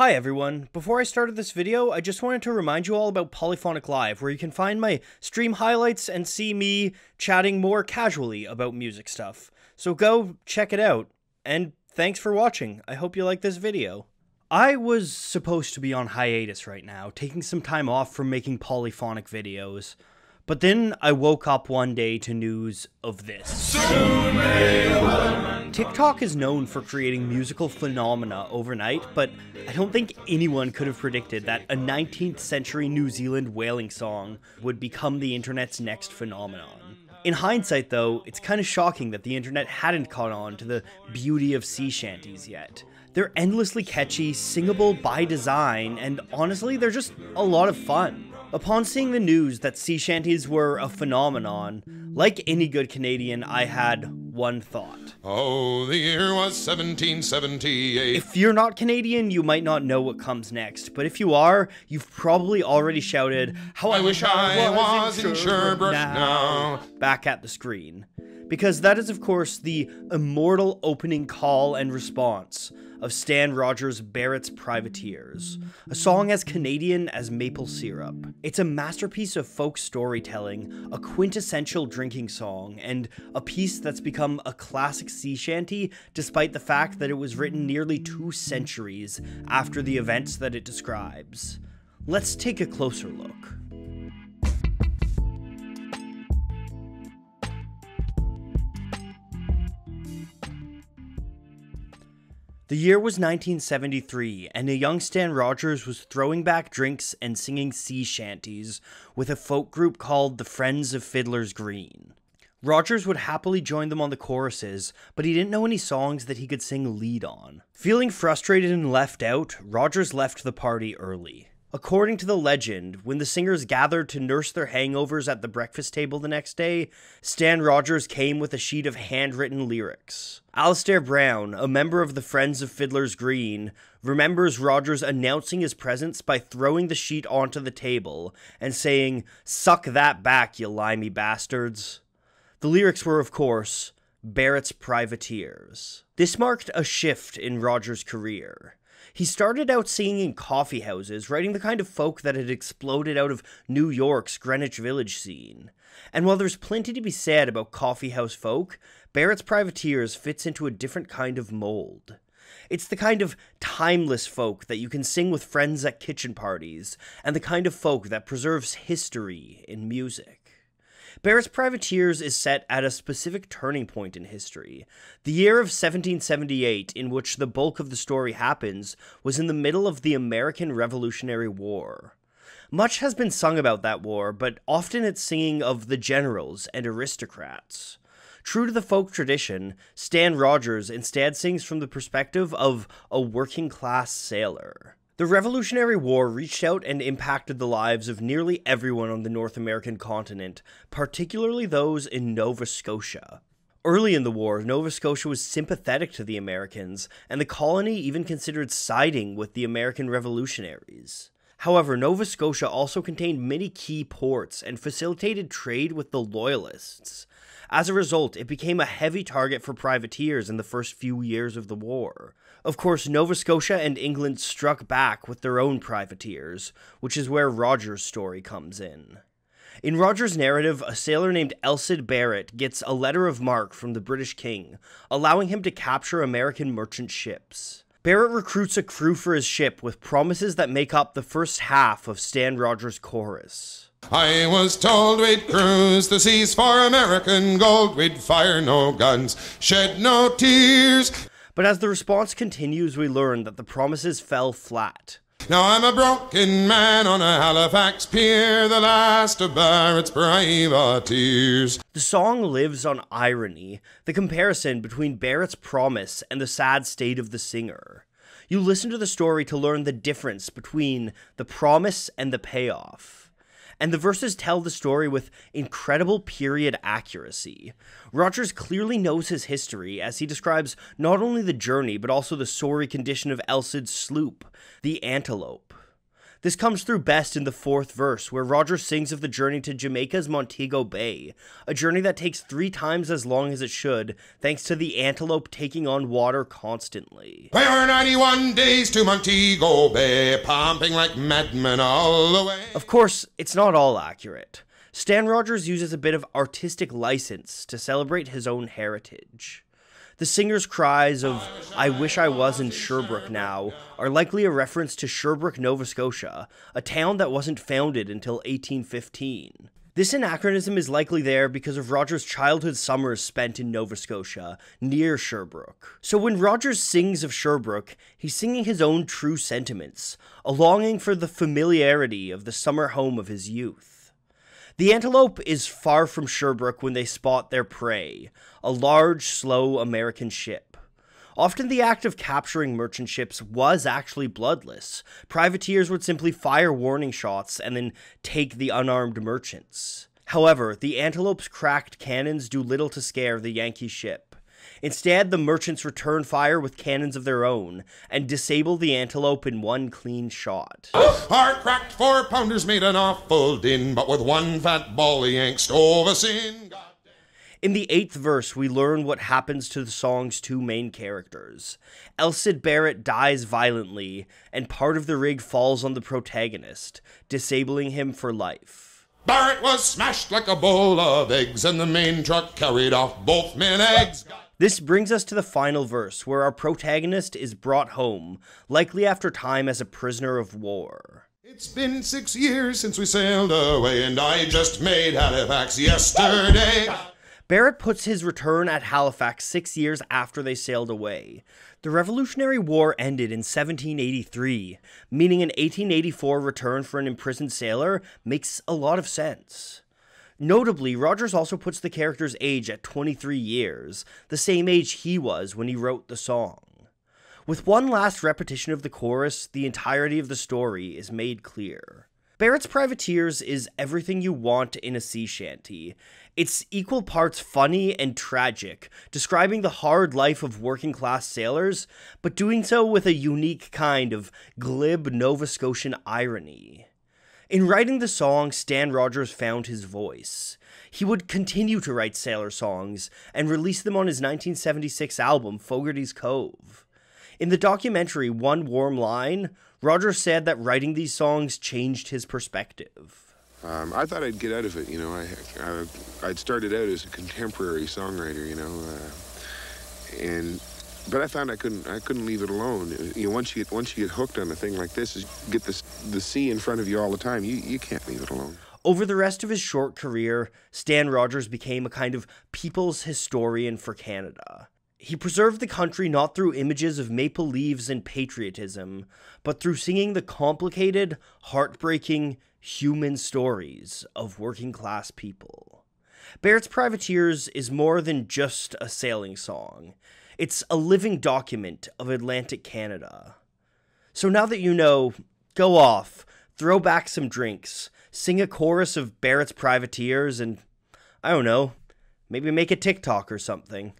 Hi everyone, before I started this video, I just wanted to remind you all about Polyphonic Live, where you can find my stream highlights and see me chatting more casually about music stuff. So go check it out, and thanks for watching, I hope you like this video. I was supposed to be on hiatus right now, taking some time off from making polyphonic videos, but then I woke up one day to news of this. TikTok is known for creating musical phenomena overnight, but I don't think anyone could have predicted that a 19th century New Zealand whaling song would become the internet's next phenomenon. In hindsight, though, it's kind of shocking that the internet hadn't caught on to the beauty of sea shanties yet. They're endlessly catchy, singable by design, and honestly, they're just a lot of fun. Upon seeing the news that sea shanties were a phenomenon, like any good Canadian, I had one thought. Oh, the year was 1778. If you're not Canadian, you might not know what comes next, but if you are, you've probably already shouted, How I, I wish I was, was in Sherbrooke now. now, back at the screen. Because that is, of course, the immortal opening call and response of Stan Rogers Barrett's Privateers, a song as Canadian as maple syrup. It's a masterpiece of folk storytelling, a quintessential drinking song, and a piece that's become a classic sea shanty despite the fact that it was written nearly two centuries after the events that it describes. Let's take a closer look. The year was 1973, and a young Stan Rogers was throwing back drinks and singing sea shanties with a folk group called the Friends of Fiddler's Green. Rogers would happily join them on the choruses, but he didn't know any songs that he could sing lead on. Feeling frustrated and left out, Rogers left the party early. According to the legend, when the singers gathered to nurse their hangovers at the breakfast table the next day, Stan Rogers came with a sheet of handwritten lyrics. Alastair Brown, a member of the Friends of Fiddler's Green, remembers Rogers announcing his presence by throwing the sheet onto the table and saying, Suck that back, you limey bastards. The lyrics were, of course, Barrett's Privateers. This marked a shift in Rogers' career. He started out singing in coffee houses, writing the kind of folk that had exploded out of New York's Greenwich Village scene. And while there's plenty to be said about coffeehouse folk, Barrett's Privateers fits into a different kind of mold. It's the kind of timeless folk that you can sing with friends at kitchen parties, and the kind of folk that preserves history in music. Barrett's Privateers is set at a specific turning point in history. The year of 1778, in which the bulk of the story happens, was in the middle of the American Revolutionary War. Much has been sung about that war, but often it's singing of the generals and aristocrats. True to the folk tradition, Stan Rogers instead sings from the perspective of a working class sailor. The Revolutionary War reached out and impacted the lives of nearly everyone on the North American continent, particularly those in Nova Scotia. Early in the war, Nova Scotia was sympathetic to the Americans, and the colony even considered siding with the American revolutionaries. However, Nova Scotia also contained many key ports and facilitated trade with the Loyalists. As a result, it became a heavy target for privateers in the first few years of the war. Of course, Nova Scotia and England struck back with their own privateers, which is where Roger's story comes in. In Roger's narrative, a sailor named Elsid Barrett gets a letter of marque from the British king, allowing him to capture American merchant ships. Barrett recruits a crew for his ship with promises that make up the first half of Stan Rogers' chorus. I was told we'd cruise the seas for American gold, we'd fire no guns, shed no tears, but as the response continues, we learn that the promises fell flat. Now I'm a broken man on a Halifax pier, the last of Barrett's privateers. The song lives on irony, the comparison between Barrett's promise and the sad state of the singer. You listen to the story to learn the difference between the promise and the payoff and the verses tell the story with incredible period accuracy. Rogers clearly knows his history as he describes not only the journey but also the sorry condition of Elsid's sloop, the Antelope. This comes through best in the fourth verse, where Roger sings of the journey to Jamaica's Montego Bay, a journey that takes three times as long as it should, thanks to the antelope taking on water constantly. we are 91 days to Montego Bay, pumping like madmen all the way. Of course, it's not all accurate. Stan Rogers uses a bit of artistic license to celebrate his own heritage. The singer's cries of, I wish I was in Sherbrooke now, are likely a reference to Sherbrooke, Nova Scotia, a town that wasn't founded until 1815. This anachronism is likely there because of Roger's childhood summers spent in Nova Scotia, near Sherbrooke. So when Rogers sings of Sherbrooke, he's singing his own true sentiments, a longing for the familiarity of the summer home of his youth. The antelope is far from Sherbrooke when they spot their prey a large, slow American ship. Often the act of capturing merchant ships was actually bloodless. Privateers would simply fire warning shots and then take the unarmed merchants. However, the antelope's cracked cannons do little to scare the Yankee ship. Instead, the merchants return fire with cannons of their own and disable the antelope in one clean shot. Our cracked four pounders made an awful din, but with one fat ball he angst over sin. In the eighth verse, we learn what happens to the song's two main characters. Elsid Barrett dies violently, and part of the rig falls on the protagonist, disabling him for life. Barrett was smashed like a bowl of eggs, and the main truck carried off both men eggs. This brings us to the final verse, where our protagonist is brought home, likely after time as a prisoner of war. It's been six years since we sailed away, and I just made Halifax yesterday. Barrett puts his return at Halifax six years after they sailed away. The Revolutionary War ended in 1783, meaning an 1884 return for an imprisoned sailor makes a lot of sense. Notably, Rogers also puts the character's age at 23 years, the same age he was when he wrote the song. With one last repetition of the chorus, the entirety of the story is made clear. Barrett's Privateers is everything you want in a sea shanty. It's equal parts funny and tragic, describing the hard life of working class sailors, but doing so with a unique kind of glib Nova Scotian irony. In writing the song, Stan Rogers found his voice. He would continue to write sailor songs and release them on his 1976 album, Fogarty's Cove. In the documentary One Warm Line, Rogers said that writing these songs changed his perspective. Um, I thought I'd get out of it, you know. I, I, would started out as a contemporary songwriter, you know, uh, and but I found I couldn't I couldn't leave it alone. You know, once you get once you get hooked on a thing like this, get the the sea in front of you all the time. You you can't leave it alone. Over the rest of his short career, Stan Rogers became a kind of people's historian for Canada. He preserved the country not through images of maple leaves and patriotism, but through singing the complicated, heartbreaking, human stories of working class people. Barrett's Privateers is more than just a sailing song. It's a living document of Atlantic Canada. So now that you know, go off, throw back some drinks, sing a chorus of Barrett's Privateers, and I don't know, maybe make a TikTok or something.